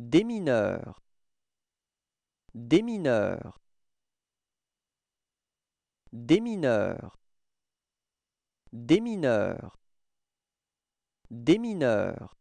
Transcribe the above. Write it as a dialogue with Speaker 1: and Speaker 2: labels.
Speaker 1: Des mineurs. Des mineurs. Des mineurs. Des mineurs. Des mineurs.